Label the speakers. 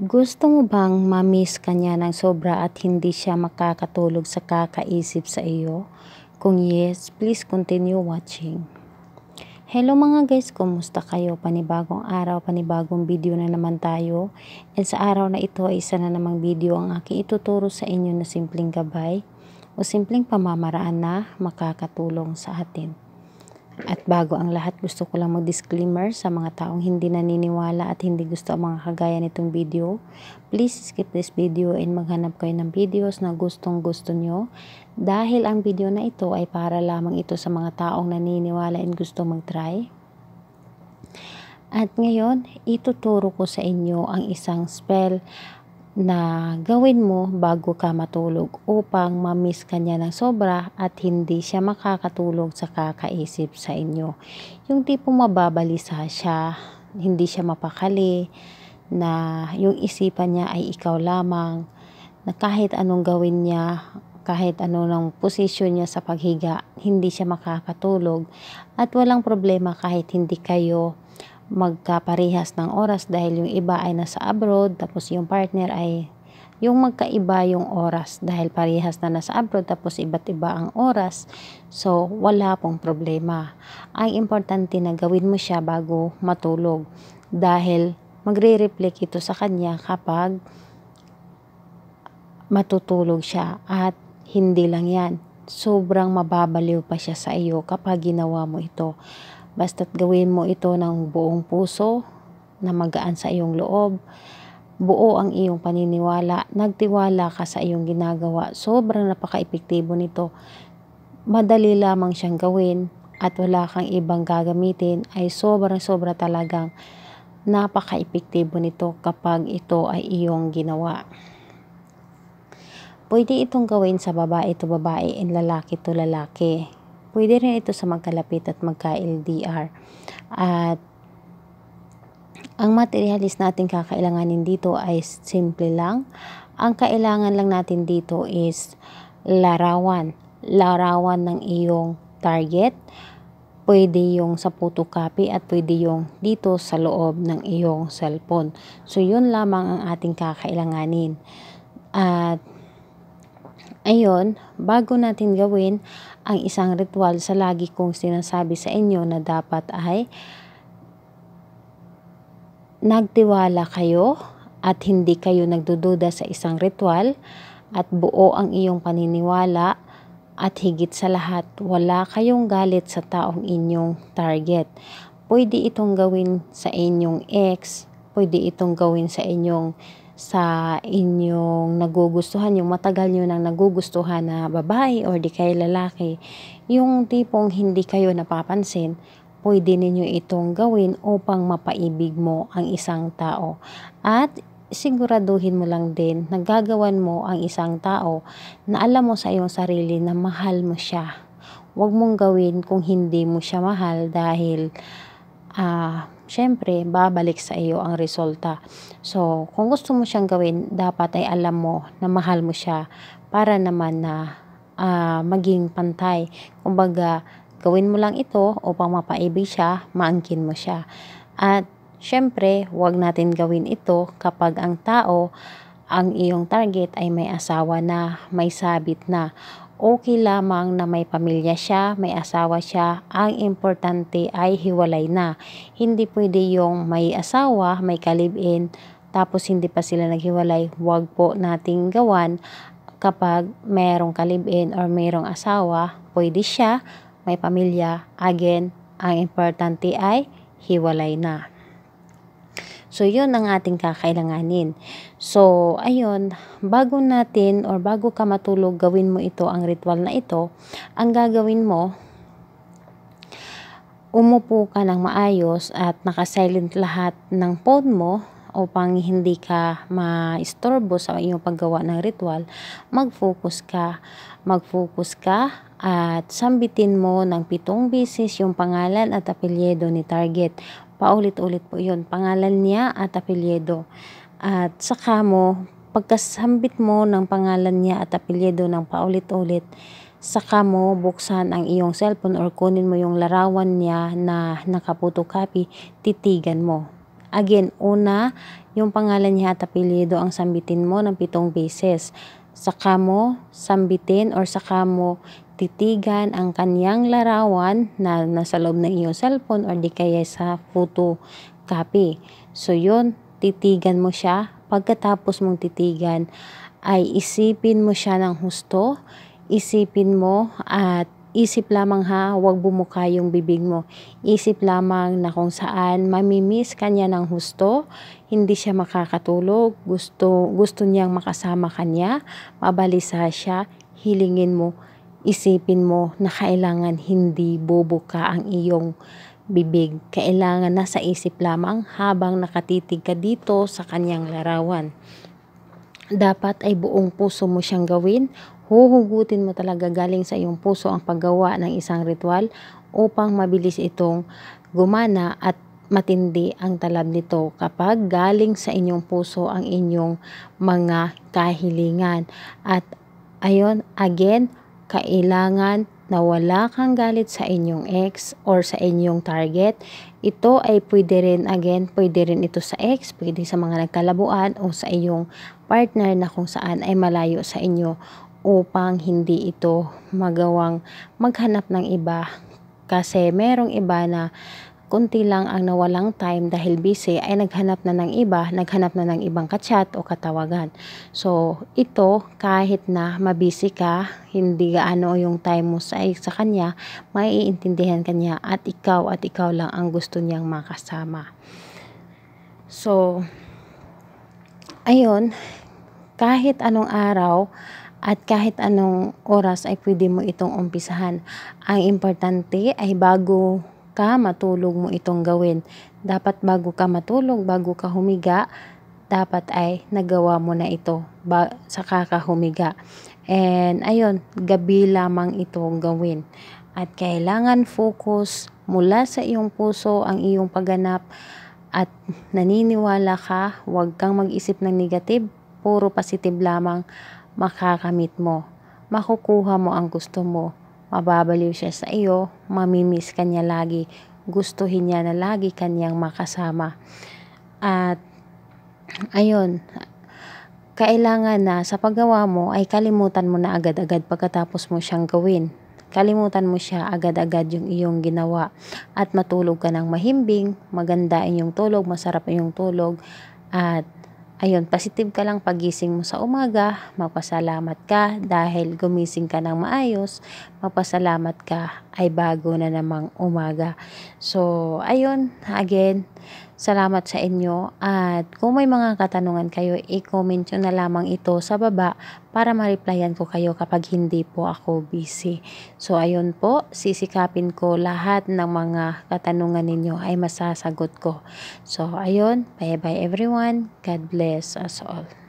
Speaker 1: Gusto mo bang mamiss ka niya ng sobra at hindi siya makakatulog sa kakaisip sa iyo? Kung yes, please continue watching. Hello mga guys, kumusta kayo? Panibagong araw, panibagong video na naman tayo. At sa araw na ito ay isa na namang video ang aking ituturo sa inyo na simpleng gabay o simpleng pamamaraan na makakatulong sa atin. At bago ang lahat, gusto ko lang mag-disclaimer sa mga taong hindi naniniwala at hindi gusto ang mga kagaya nitong video. Please skip this video and maghanap kayo ng videos na gustong gusto nyo. Dahil ang video na ito ay para lamang ito sa mga taong naniniwala and gusto mag-try. At ngayon, ituturo ko sa inyo ang isang spell na gawin mo bago ka matulog upang mamiss ka niya ng sobra at hindi siya makakatulog sa kakaisip sa inyo. Yung tipong mababalisa siya, hindi siya mapakali, na yung isipan niya ay ikaw lamang, na kahit anong gawin niya, kahit ano ng posisyon niya sa paghiga, hindi siya makakatulog at walang problema kahit hindi kayo magkaparehas ng oras dahil yung iba ay nasa abroad tapos yung partner ay yung magkaiba yung oras dahil parehas na nasa abroad tapos iba't iba ang oras so wala pong problema ang importante na gawin mo siya bago matulog dahil magre-reflect ito sa kanya kapag matutulog siya at hindi lang yan sobrang mababaliw pa siya sa iyo kapag ginawa mo ito Basta't gawin mo ito ng buong puso na magaan sa iyong loob. Buo ang iyong paniniwala. Nagtiwala ka sa iyong ginagawa. Sobrang napaka-epektibo nito. Madali lamang siyang gawin at wala kang ibang gagamitin ay sobrang-sobra talagang napaka-epektibo nito kapag ito ay iyong ginawa. Pwede itong gawin sa babae to babae and lalaki to lalaki Pwede rin ito sa magkalapit at magka-LDR. At ang materialis natin kakailanganin dito ay simple lang. Ang kailangan lang natin dito is larawan. Larawan ng iyong target. Pwede yung sa photocopy at pwede yung dito sa loob ng iyong cellphone. So, yun lamang ang ating kakailanganin. At Ayon, bago natin gawin ang isang ritual sa lagi kong sinasabi sa inyo na dapat ay nagtiwala kayo at hindi kayo nagdududa sa isang ritual at buo ang iyong paniniwala at higit sa lahat wala kayong galit sa taong inyong target. Pwede itong gawin sa inyong ex, pwede itong gawin sa inyong sa inyong nagugustuhan, yung matagal nyo nang nagugustuhan na babae or di kay lalaki, yung tipong hindi kayo napapansin, pwede ninyo itong gawin upang mapaibig mo ang isang tao. At siguraduhin mo lang din na gagawan mo ang isang tao na alam mo sa iyong sarili na mahal mo siya. Huwag mong gawin kung hindi mo siya mahal dahil uh, syempre, babalik sa iyo ang resulta. So, kung gusto mo siyang gawin, dapat ay alam mo na mahal mo siya para naman na uh, maging pantay. Kumbaga, gawin mo lang ito upang mapaibig siya, maangkin mo siya. At syempre, huwag natin gawin ito kapag ang tao, ang iyong target ay may asawa na, may sabit na, okay lamang na may pamilya siya, may asawa siya. Ang importante ay hiwalay na. Hindi pwede yung may asawa, may kalibin, tapos hindi pa sila naghiwalay. Huwag po nating gawan kapag mayroong kalibin or mayroong asawa, pwede siya, may pamilya. Again, ang importante ay hiwalay na. So, yun ang ating kakailanganin. So, ayun, bago natin or bago ka matulog gawin mo ito, ang ritual na ito, ang gagawin mo, umupo ka ng maayos at nakasilent lahat ng phone mo upang hindi ka maistorbo sa iyong paggawa ng ritual, mag-focus ka. Mag-focus ka at sambitin mo ng pitong bisis yung pangalan at apelyedo ni target. Paulit-ulit po yun. Pangalan niya at apelyedo. At saka mo, pagkasambit mo ng pangalan niya at apelyedo ng paulit-ulit, saka mo buksan ang iyong cellphone or kunin mo yung larawan niya na nakaputokapi, titigan mo. Again, una, yung pangalan niya at apelyido ang sambitin mo ng pitong beses. Saka mo sambitin or saka mo titigan ang kanyang larawan na nasa loob ng iyong cellphone or di kaya sa photocopy. So yun, titigan mo siya. Pagkatapos mong titigan, ay isipin mo siya ng husto, isipin mo at isip lamang ha, huwag bumuka yung bibig mo. Isip lamang na kung saan mamimiss kanya ng husto, hindi siya makakatulog, gusto, gusto niyang makasama kanya, mabalisa siya, hilingin mo isipin mo na kailangan hindi bobo ka ang iyong bibig. Kailangan nasa isip lamang habang nakatitig ka dito sa kanyang larawan. Dapat ay buong puso mo siyang gawin. Huhugutin mo talaga galing sa iyong puso ang paggawa ng isang ritual upang mabilis itong gumana at matindi ang talab nito kapag galing sa inyong puso ang inyong mga kahilingan. At ayon, again, kailangan na wala kang galit sa inyong ex or sa inyong target. Ito ay pwede rin, again, pwede rin ito sa ex, pwede sa mga nagkalabuan o sa inyong partner na kung saan ay malayo sa inyo upang hindi ito magawang maghanap ng iba kasi merong iba na konti lang ang nawalang time dahil busy ay naghanap na ng iba, naghanap na ng ibang kachat o katawagan. So, ito kahit na mabisi ka, hindi gaano yung time mo sa, sa kanya, maiintindihan kanya at ikaw at ikaw lang ang gusto niyang makasama. So, ayun, kahit anong araw, at kahit anong oras ay pwede mo itong umpisahan. Ang importante ay bago ka matulog mo itong gawin. Dapat bago ka matulog, bago ka humiga, dapat ay nagawa mo na ito ba, saka ka And ayun, gabi lamang itong gawin. At kailangan focus mula sa iyong puso ang iyong pagganap at naniniwala ka, huwag kang mag-isip ng negative, puro positive lamang makakamit mo. Makukuha mo ang gusto mo. Mababaliw siya sa iyo, mamimiss ka lagi. Gustuhin niya na lagi kanyang makasama. At ayun, kailangan na sa paggawa mo ay kalimutan mo na agad-agad pagkatapos mo siyang gawin. Kalimutan mo siya agad-agad yung iyong ginawa at matulog ka ng mahimbing, maganda inyong tulog, masarap inyong tulog at Ayun, positive ka lang pagising mo sa umaga, magpasalamat ka dahil gumising ka ng maayos, magpasalamat ka ay bago na namang umaga. So, ayun, again, Salamat sa inyo at kung may mga katanungan kayo, i-comment nyo na lamang ito sa baba para ma-replyan ko kayo kapag hindi po ako busy. So ayun po, sisikapin ko lahat ng mga katanungan ninyo ay masasagot ko. So ayun, bye-bye everyone. God bless us all.